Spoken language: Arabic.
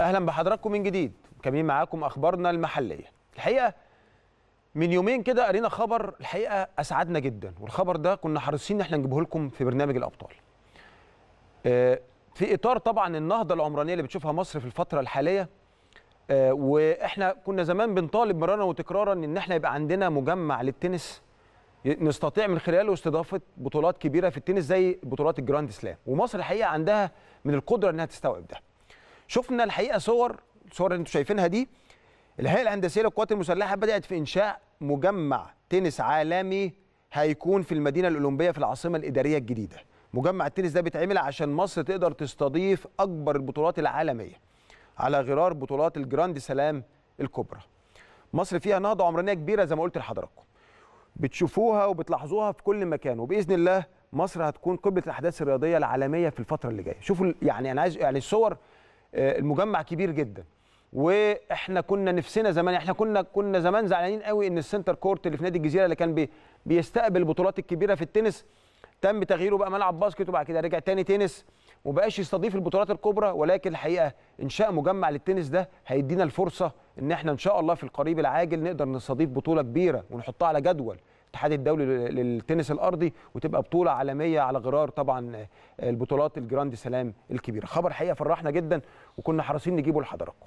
اهلا بحضراتكم من جديد مكملين معاكم اخبارنا المحليه الحقيقه من يومين كده قرينا خبر الحقيقه اسعدنا جدا والخبر ده كنا حريصين ان احنا نجيبه لكم في برنامج الابطال آه، في اطار طبعا النهضه العمرانيه اللي بتشوفها مصر في الفتره الحاليه آه، واحنا كنا زمان بنطالب مرارا وتكرارا ان احنا يبقى عندنا مجمع للتنس نستطيع من خلاله استضافه بطولات كبيره في التنس زي بطولات الجراند سلام ومصر الحقيقه عندها من القدره انها تستوعب ده شفنا الحقيقه صور الصور اللي انتم شايفينها دي الهيئه الهندسيه للقوات المسلحه بدات في انشاء مجمع تنس عالمي هيكون في المدينه الاولمبيه في العاصمه الاداريه الجديده مجمع التنس ده بيتعمل عشان مصر تقدر تستضيف اكبر البطولات العالميه على غرار بطولات الجراند سلام الكبرى مصر فيها نهضه عمرانيه كبيره زي ما قلت لحضراتكم بتشوفوها وبتلاحظوها في كل مكان وباذن الله مصر هتكون قبله الاحداث الرياضيه العالميه في الفتره اللي جايه شوفوا يعني انا عايز يعني الصور آه، المجمع كبير جدا واحنا كنا نفسنا زمان احنا كنا كنا زمان زعلانين قوي ان السنتر كورت اللي في نادي الجزيره اللي كان بيستقبل البطولات الكبيره في التنس تم تغييره بقى ملعب باسكت وبعد كده رجع تاني تنس ومبقاش يستضيف البطولات الكبرى ولكن الحقيقه انشاء مجمع للتنس ده هيدينا الفرصه ان احنا ان شاء الله في القريب العاجل نقدر نستضيف بطوله كبيره ونحطها على جدول الاتحاد الدولي للتنس الارضي وتبقى بطوله عالميه على غرار طبعا آه، البطولات الجراند سلام الكبيره خبر حقيقه فرحنا جدا وكنا حريصين نجيبه لحضراتكم